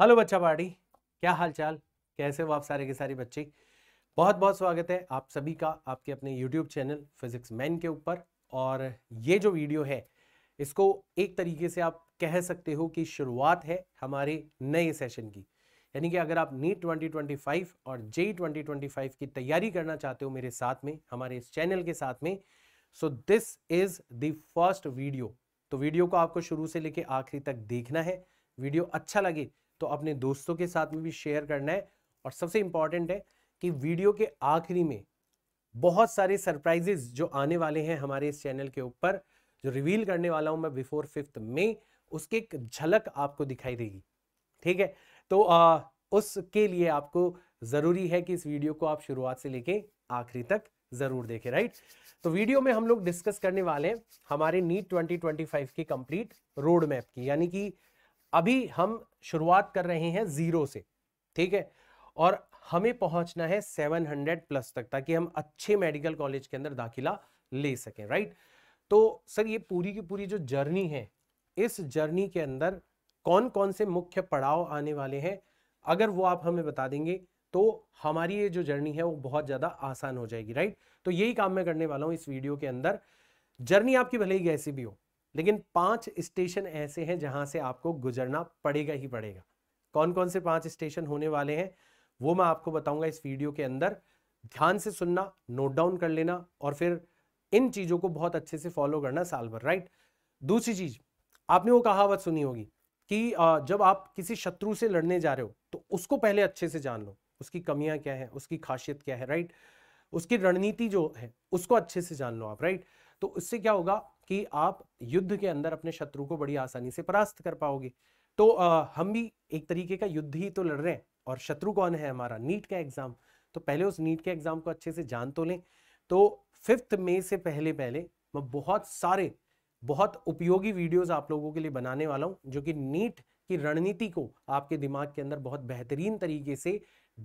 hello बच्चा party क्या हाल चाल कैसे हो आप सारे के सारे बच्चे बहुत बहुत स्वागत है आप सभी का आपके अपने यूट्यूब चैनल फिजिक्स मैन के ऊपर और ये जो वीडियो है इसको एक तरीके से आप कह सकते हो कि शुरुआत है हमारे नए सेशन की यानी कि अगर आप नीट 2025 और जे 2025 की तैयारी करना चाहते हो मेरे साथ में हमारे इस चैनल के साथ में so this is the first video तो वीडियो को आपको शुरू से लेके आखिरी तक देखना है वीडियो अच्छा लगे तो अपने दोस्तों के साथ में भी शेयर करना है और सबसे इम्पॉर्टेंट है कि वीडियो के आखिरी में बहुत सारे सरप्राइजेज जो आने वाले हैं हमारे इस चैनल के ऊपर जो रिवील करने वाला हूं मैं बिफोर फिफ्थ मे उसके एक झलक आपको दिखाई देगी ठीक है तो आ, उसके लिए आपको ज़रूरी है कि इस वीडियो को आप शुरुआत से लेके आखिरी तक ज़रूर देखें राइट तो वीडियो में हम लोग डिस्कस करने वाले हैं हमारे नीट 2025 की कंप्लीट रोड मैप की यानी कि अभी हम शुरुआत कर रहे हैं ज़ीरो से ठीक है और हमें पहुंचना है 700 प्लस तक ताकि हम अच्छे मेडिकल कॉलेज के अंदर दाखिला ले सकें राइट तो सर ये पूरी की पूरी जो जर्नी है इस जर्नी के अंदर कौन कौन से मुख्य पड़ाव आने वाले हैं अगर वो आप हमें बता देंगे तो हमारी ये जो जर्नी है वो बहुत ज़्यादा आसान हो जाएगी राइट तो यही काम मैं करने वाला हूँ इस वीडियो के अंदर जर्नी आपकी भले ही कैसी भी हो लेकिन पांच स्टेशन ऐसे हैं जहां से आपको गुजरना पड़ेगा ही पड़ेगा कौन कौन से पांच स्टेशन होने वाले हैं वो मैं आपको बताऊंगा इस वीडियो के अंदर ध्यान से सुनना नोट डाउन कर लेना और फिर इन चीजों को बहुत अच्छे से फॉलो करना साल भर राइट दूसरी चीज आपने वो कहावत सुनी होगी कि जब आप किसी शत्रु से लड़ने जा रहे हो तो उसको पहले अच्छे से जान लो उसकी कमियां क्या है उसकी खासियत क्या है राइट उसकी रणनीति जो है उसको अच्छे से जान लो आप राइट तो उससे क्या होगा कि आप युद्ध के अंदर अपने शत्रु को बड़ी आसानी से परास्त कर पाओगे तो आ, हम भी एक तरीके का युद्ध ही तो लड़ रहे हैं और शत्रु कौन है हमारा नीट का एग्जाम तो पहले उस नीट के एग्जाम को अच्छे से जान तो लें तो फिफ्थ मे से पहले पहले मैं बहुत सारे बहुत उपयोगी वीडियोस आप लोगों के लिए बनाने वाला हूँ जो कि नीट की रणनीति को आपके दिमाग के अंदर बहुत बेहतरीन तरीके से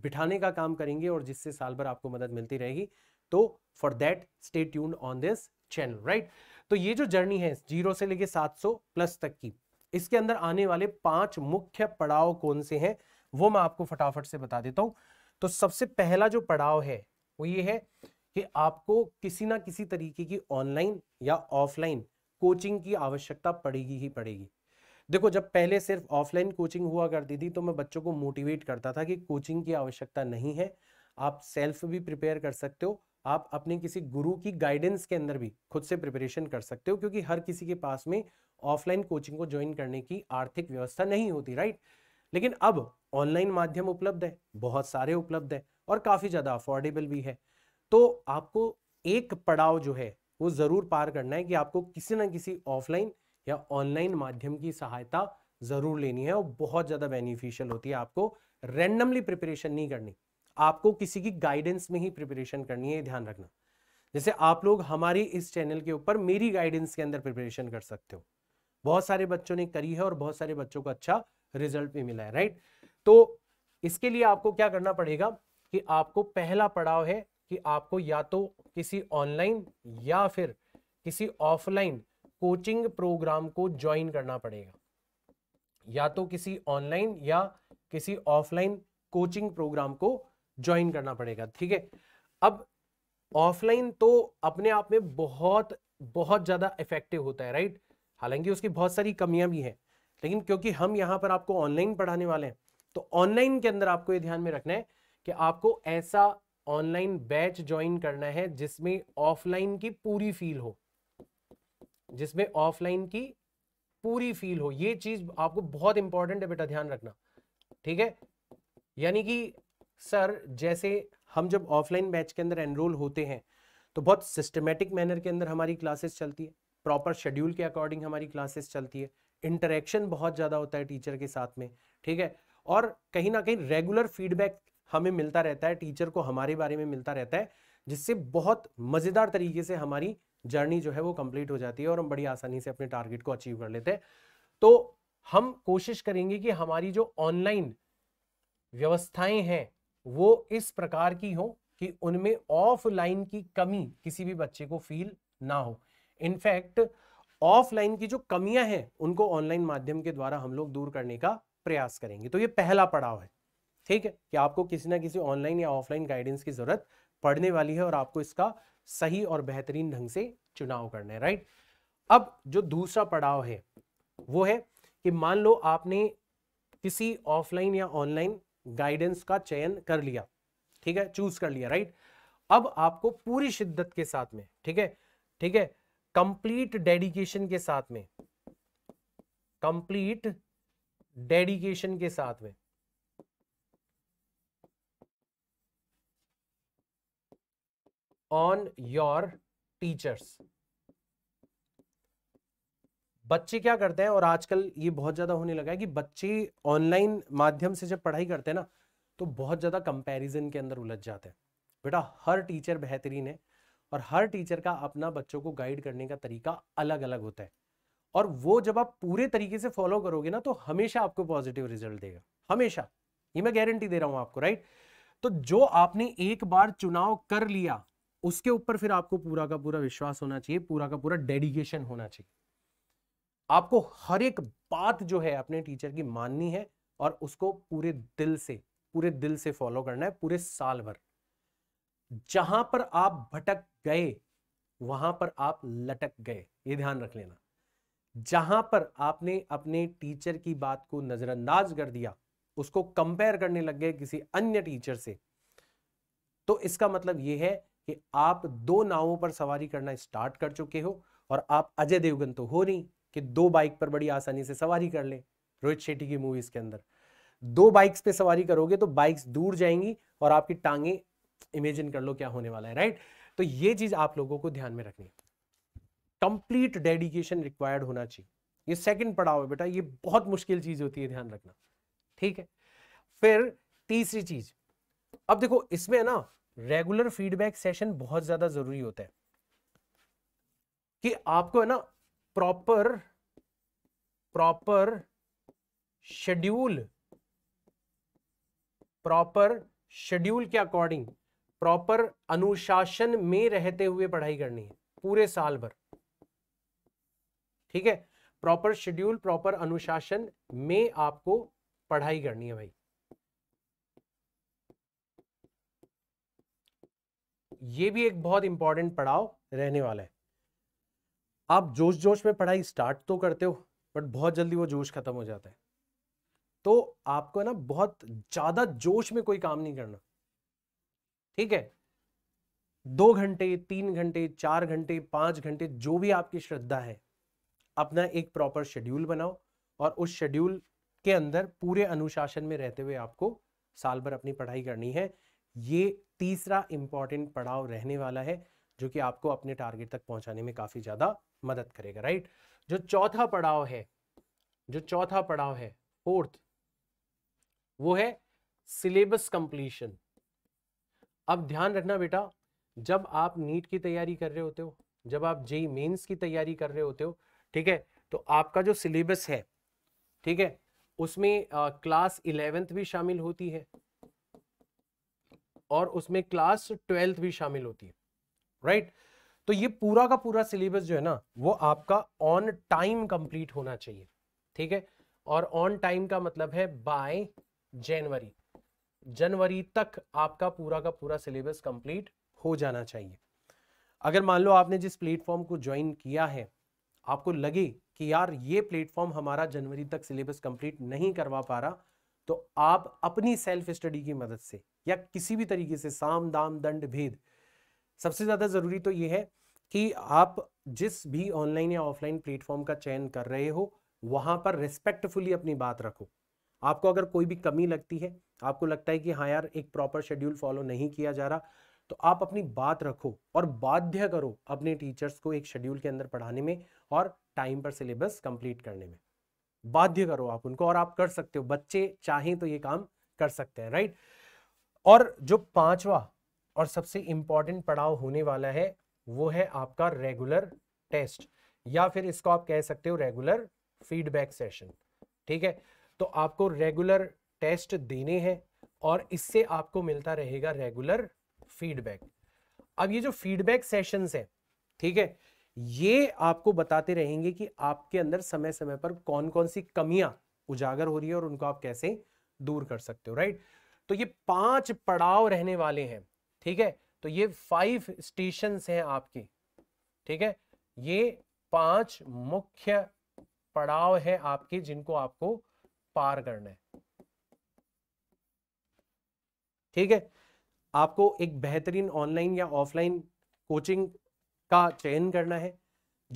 बिठाने का काम करेंगे और जिससे साल भर आपको मदद मिलती रहेगी तो for that stay tune on this channel right तो ये जो जर्नी है जीरो से लेके 700 प्लस तक की इसके अंदर आने वाले पांच मुख्य पड़ाव कौन से हैं वो मैं आपको फटाफट से बता देता हूं तो सबसे पहला जो पड़ाव है वो ये है कि आपको किसी ना किसी तरीके की ऑनलाइन या ऑफलाइन कोचिंग की आवश्यकता पड़ेगी ही पड़ेगी देखो जब पहले सिर्फ ऑफलाइन कोचिंग हुआ करती थी तो मैं बच्चों को मोटिवेट करता था कि कोचिंग की आवश्यकता नहीं है आप सेल्फ भी प्रिपेयर कर सकते हो आप अपने किसी गुरु की गाइडेंस के अंदर भी खुद से प्रिपरेशन कर सकते हो क्योंकि हर किसी के पास में ऑफलाइन कोचिंग को ज्वाइन करने की आर्थिक व्यवस्था नहीं होती राइट लेकिन अब ऑनलाइन माध्यम उपलब्ध है बहुत सारे उपलब्ध है और काफ़ी ज़्यादा अफोर्डेबल भी है तो आपको एक पड़ाव जो है वो ज़रूर पार करना है कि आपको किसी ना किसी ऑफलाइन या ऑनलाइन माध्यम की सहायता ज़रूर लेनी है और बहुत ज़्यादा बेनिफिशियल होती है आपको रैंडमली प्रिपरेशन नहीं करनी आपको किसी की गाइडेंस में ही प्रिपरेशन करनी है ध्यान रखना जैसे आप लोग हमारी इस चैनल के ऊपर मेरी गाइडेंस के अंदर प्रिपरेशन कर सकते हो बहुत सारे बच्चों ने करी है और बहुत सारे बच्चों को अच्छा रिजल्ट भी मिला है राइट तो इसके लिए आपको क्या करना पड़ेगा कि आपको पहला पड़ाव है कि आपको या तो किसी ऑनलाइन या फिर किसी ऑफलाइन कोचिंग प्रोग्राम को ज्वाइन करना पड़ेगा या तो किसी ऑनलाइन या किसी ऑफलाइन कोचिंग प्रोग्राम को ज्वाइन करना पड़ेगा ठीक है अब ऑफलाइन तो अपने आप में बहुत बहुत ज़्यादा इफेक्टिव होता है राइट हालांकि उसकी बहुत सारी कमियां भी हैं लेकिन क्योंकि हम यहां पर आपको ऑनलाइन पढ़ाने वाले हैं तो ऑनलाइन के अंदर आपको ये ध्यान में रखना है कि आपको ऐसा ऑनलाइन बैच ज्वाइन करना है जिसमें ऑफलाइन की पूरी फील हो जिसमें ऑफलाइन की पूरी फील हो ये चीज आपको बहुत इंपॉर्टेंट है बेटा ध्यान रखना ठीक है यानी कि सर जैसे हम जब ऑफलाइन बैच के अंदर एनरोल होते हैं तो बहुत सिस्टमेटिक मैनर के अंदर हमारी क्लासेस चलती है प्रॉपर शेड्यूल के अकॉर्डिंग हमारी क्लासेस चलती है इंटरेक्शन बहुत ज़्यादा होता है टीचर के साथ में ठीक है और कहीं ना कहीं रेगुलर फीडबैक हमें मिलता रहता है टीचर को हमारे बारे में मिलता रहता है जिससे बहुत मज़ेदार तरीके से हमारी जर्नी जो है वो कंप्लीट हो जाती है और हम बड़ी आसानी से अपने टारगेट को अचीव कर लेते हैं तो हम कोशिश करेंगे कि हमारी जो ऑनलाइन व्यवस्थाएं हैं वो इस प्रकार की हो कि उनमें ऑफलाइन की कमी किसी भी बच्चे को फील ना हो इनफैक्ट ऑफलाइन की जो कमियां हैं उनको ऑनलाइन माध्यम के द्वारा हम लोग दूर करने का प्रयास करेंगे तो ये पहला पड़ाव है ठीक है कि आपको किसी ना किसी ऑनलाइन या ऑफलाइन गाइडेंस की जरूरत पड़ने वाली है और आपको इसका सही और बेहतरीन ढंग से चुनाव करना है राइट अब जो दूसरा पड़ाव है वो है कि मान लो आपने किसी ऑफलाइन या ऑनलाइन गाइडेंस का चयन कर लिया ठीक है चूज कर लिया राइट अब आपको पूरी शिद्दत के साथ में ठीक है ठीक है कंप्लीट डेडिकेशन के साथ में कंप्लीट डेडिकेशन के साथ में ऑन योर टीचर्स बच्चे क्या करते हैं और आजकल ये बहुत ज़्यादा होने लगा है कि बच्चे ऑनलाइन माध्यम से जब पढ़ाई करते हैं ना तो बहुत ज़्यादा कंपैरिजन के अंदर उलझ जाते हैं बेटा हर टीचर बेहतरीन है और हर टीचर का अपना बच्चों को गाइड करने का तरीका अलग अलग होता है और वो जब आप पूरे तरीके से फॉलो करोगे ना तो हमेशा आपको पॉजिटिव रिजल्ट देगा हमेशा ये मैं गारंटी दे रहा हूँ आपको राइट तो जो आपने एक बार चुनाव कर लिया उसके ऊपर फिर आपको पूरा का पूरा विश्वास होना चाहिए पूरा का पूरा डेडिकेशन होना चाहिए आपको हर एक बात जो है अपने टीचर की माननी है और उसको पूरे दिल से पूरे दिल से फॉलो करना है पूरे साल भर जहां पर आप भटक गए वहां पर आप लटक गए ये ध्यान रख लेना जहां पर आपने अपने टीचर की बात को नजरअंदाज कर दिया उसको कंपेयर करने लग गए किसी अन्य टीचर से तो इसका मतलब यह है कि आप दो नावों पर सवारी करना स्टार्ट कर चुके हो और आप अजय देवगन तो हो नहीं कि दो बाइक पर बड़ी आसानी से सवारी कर ले रोहित शेट्टी की मूवीज के अंदर दो बाइक्स पे सवारी करोगे तो बाइक्स दूर जाएंगी और आपकी टांगे इमेजिन कर लो क्या होने वाला है राइट तो ये चीज आप लोगों को ध्यान में रखनी कंप्लीट डेडिकेशन रिक्वायर्ड होना चाहिए ये सेकंड पड़ाव है बेटा ये बहुत मुश्किल चीज होती है ध्यान रखना ठीक है फिर तीसरी चीज अब देखो इसमें ना रेगुलर फीडबैक सेशन बहुत ज्यादा जरूरी होता है कि आपको है ना proper proper schedule proper schedule के अकॉर्डिंग प्रॉपर अनुशासन में रहते हुए पढ़ाई करनी है पूरे साल भर ठीक है प्रॉपर शेड्यूल प्रॉपर अनुशासन में आपको पढ़ाई करनी है भाई ये भी एक बहुत इंपॉर्टेंट पड़ाव रहने वाला है आप जोश जोश में पढ़ाई स्टार्ट तो करते हो बट बहुत जल्दी वो जोश खत्म हो जाता है तो आपको ना बहुत ज़्यादा जोश में कोई काम नहीं करना ठीक है दो घंटे तीन घंटे चार घंटे पांच घंटे जो भी आपकी श्रद्धा है अपना एक प्रॉपर शेड्यूल बनाओ और उस शेड्यूल के अंदर पूरे अनुशासन में रहते हुए आपको साल भर अपनी पढ़ाई करनी है ये तीसरा इंपॉर्टेंट पड़ाव रहने वाला है जो कि आपको अपने टारगेट तक पहुंचाने में काफ़ी ज़्यादा मदद करेगा राइट जो चौथा पड़ाव है जो चौथा पड़ाव है फोर्थ वो है सिलेबस कंप्लीशन अब ध्यान रखना बेटा जब आप नीट की तैयारी कर रहे होते हो जब आप जेई मेन्स की तैयारी कर रहे होते हो ठीक है तो आपका जो सिलेबस है ठीक है उसमें आ, क्लास इलेवेंथ भी शामिल होती है और उसमें क्लास ट्वेल्थ भी शामिल होती है राइट तो ये पूरा का पूरा सिलेबस जो है ना वो आपका ऑन टाइम कंप्लीट होना चाहिए ठीक है और ऑन टाइम का मतलब है बाय जनवरी जनवरी तक आपका पूरा का पूरा सिलेबस कंप्लीट हो जाना चाहिए अगर मान लो आपने जिस प्लेटफॉर्म को ज्वाइन किया है आपको लगे कि यार ये प्लेटफॉर्म हमारा जनवरी तक सिलेबस कंप्लीट नहीं करवा पा रहा तो आप अपनी सेल्फ स्टडी की मदद से या किसी भी तरीके से साम दाम दंड भेद सबसे ज़्यादा ज़रूरी तो ये है कि आप जिस भी ऑनलाइन या ऑफलाइन प्लेटफॉर्म का चयन कर रहे हो वहां पर रिस्पेक्टफुली अपनी बात रखो आपको अगर कोई भी कमी लगती है आपको लगता है कि हाँ यार एक प्रॉपर शेड्यूल फॉलो नहीं किया जा रहा तो आप अपनी बात रखो और बाध्य करो अपने टीचर्स को एक शेड्यूल के अंदर पढ़ाने में और टाइम पर सिलेबस कंप्लीट करने में बाध्य करो आप उनको और आप कर सकते हो बच्चे चाहें तो ये काम कर सकते हैं राइट और जो पांचवा और सबसे इंपॉर्टेंट पड़ाव होने वाला है वो है आपका रेगुलर टेस्ट या फिर इसको आप कह सकते हो रेगुलर फीडबैक सेशन ठीक है तो आपको रेगुलर टेस्ट देने हैं और इससे आपको मिलता रहेगा रेगुलर फीडबैक अब ये जो फीडबैक सेशंस है ठीक है ये आपको बताते रहेंगे कि आपके अंदर समय समय पर कौन कौन सी कमियां उजागर हो रही है और उनको आप कैसे दूर कर सकते हो राइट तो ये पांच पड़ाव रहने वाले हैं ठीक है तो ये फाइव स्टेशन हैं आपके ठीक है ये पांच मुख्य पड़ाव है आपके जिनको आपको पार करना है ठीक है आपको एक बेहतरीन ऑनलाइन या ऑफलाइन कोचिंग का चयन करना है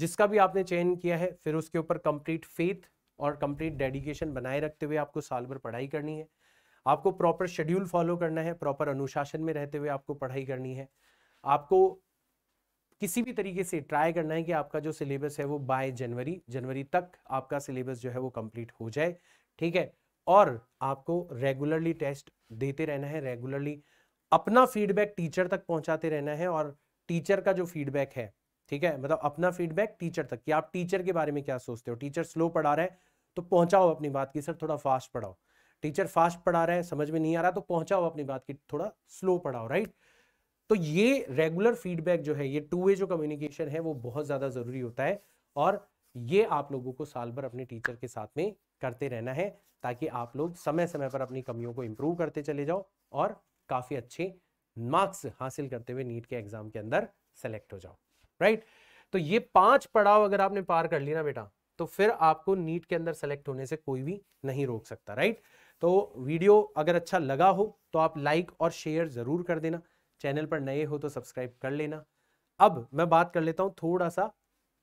जिसका भी आपने चयन किया है फिर उसके ऊपर कंप्लीट फेथ और कंप्लीट डेडिकेशन बनाए रखते हुए आपको साल भर पढ़ाई करनी है आपको प्रॉपर शेड्यूल फॉलो करना है प्रॉपर अनुशासन में रहते हुए आपको पढ़ाई करनी है आपको किसी भी तरीके से ट्राई करना है कि आपका जो सिलेबस है वो बाय जनवरी जनवरी तक आपका सिलेबस जो है वो कंप्लीट हो जाए ठीक है और आपको रेगुलरली टेस्ट देते रहना है रेगुलरली अपना फीडबैक टीचर तक पहुंचाते रहना है और टीचर का जो फीडबैक है ठीक है मतलब अपना फीडबैक टीचर तक कि आप टीचर के बारे में क्या सोचते हो टीचर स्लो पढ़ा रहे हैं तो पहुंचाओ अपनी बात की सर थोड़ा फास्ट पढ़ाओ टीचर फास्ट पढ़ा रहा है समझ में नहीं आ रहा तो पहुंचाओ अपनी बात की थोड़ा स्लो पढ़ाओ राइट तो ये रेगुलर फीडबैक जो है ये टू वे जो कम्युनिकेशन है वो बहुत ज़्यादा ज़रूरी होता है और ये आप लोगों को साल भर अपने टीचर के साथ में करते रहना है ताकि आप लोग समय समय पर अपनी कमियों को इम्प्रूव करते चले जाओ और काफ़ी अच्छे मार्क्स हासिल करते हुए नीट के एग्जाम के अंदर सेलेक्ट हो जाओ राइट तो ये पांच पड़ाव अगर आपने पार कर लिया ना बेटा तो फिर आपको नीट के अंदर सेलेक्ट होने से कोई भी नहीं रोक सकता राइट तो वीडियो अगर अच्छा लगा हो तो आप लाइक और शेयर ज़रूर कर देना चैनल पर नए हो तो सब्सक्राइब कर लेना अब मैं बात कर लेता हूँ थोड़ा सा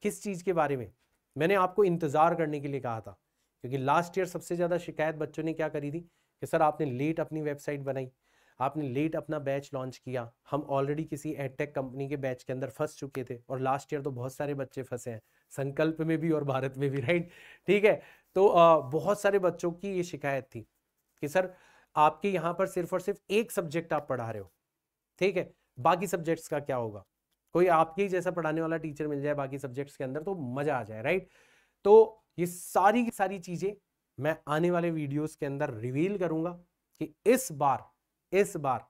किस चीज़ के बारे में मैंने आपको इंतज़ार करने के लिए कहा था क्योंकि लास्ट ईयर सबसे ज़्यादा शिकायत बच्चों ने क्या करी थी कि सर आपने लेट अपनी वेबसाइट बनाई आपने लेट अपना बैच लॉन्च किया हम ऑलरेडी किसी एडटेक कंपनी के बैच के अंदर फंस चुके थे और लास्ट ईयर तो बहुत सारे बच्चे फंसे हैं संकल्प में भी और भारत में भी राइट ठीक है तो बहुत सारे बच्चों की ये शिकायत थी कि सर आपके यहाँ पर सिर्फ और सिर्फ एक सब्जेक्ट आप पढ़ा रहे हो ठीक है बाकी सब्जेक्ट्स का क्या होगा कोई आपके ही जैसा पढ़ाने वाला टीचर मिल जाए बाकी सब्जेक्ट्स के अंदर तो मजा आ जाए राइट तो ये सारी की सारी चीजें मैं आने वाले वीडियोस के अंदर रिवील करूंगा कि इस बार इस बार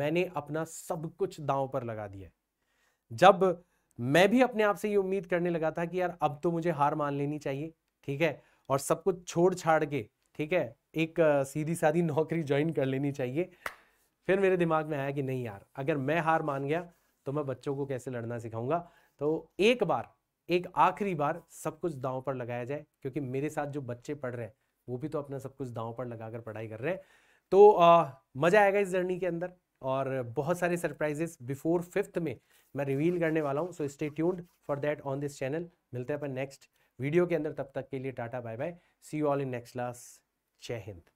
मैंने अपना सब कुछ दांव पर लगा दिया है जब मैं भी अपने आप से ये उम्मीद करने लगा था कि यार अब तो मुझे हार मान लेनी चाहिए ठीक है और सब कुछ छोड़ छाड़ के ठीक है एक सीधी साधी नौकरी ज्वाइन कर लेनी चाहिए फिर मेरे दिमाग में आया कि नहीं यार अगर मैं हार मान गया तो मैं बच्चों को कैसे लड़ना सिखाऊंगा तो एक बार एक आखिरी बार सब कुछ दांव पर लगाया जाए क्योंकि मेरे साथ जो बच्चे पढ़ रहे हैं वो भी तो अपना सब कुछ दांव पर लगाकर पढ़ाई कर रहे हैं तो आ, मजा आएगा इस जर्नी के अंदर और बहुत सारे सरप्राइजेस बिफोर फिफ्थ में मैं रिवील करने वाला हूँ so stay tuned for that on this channel मिलते हैं अपन नेक्स्ट वीडियो के अंदर तब तक के लिए tata bye bye see you all in next class जय हिंद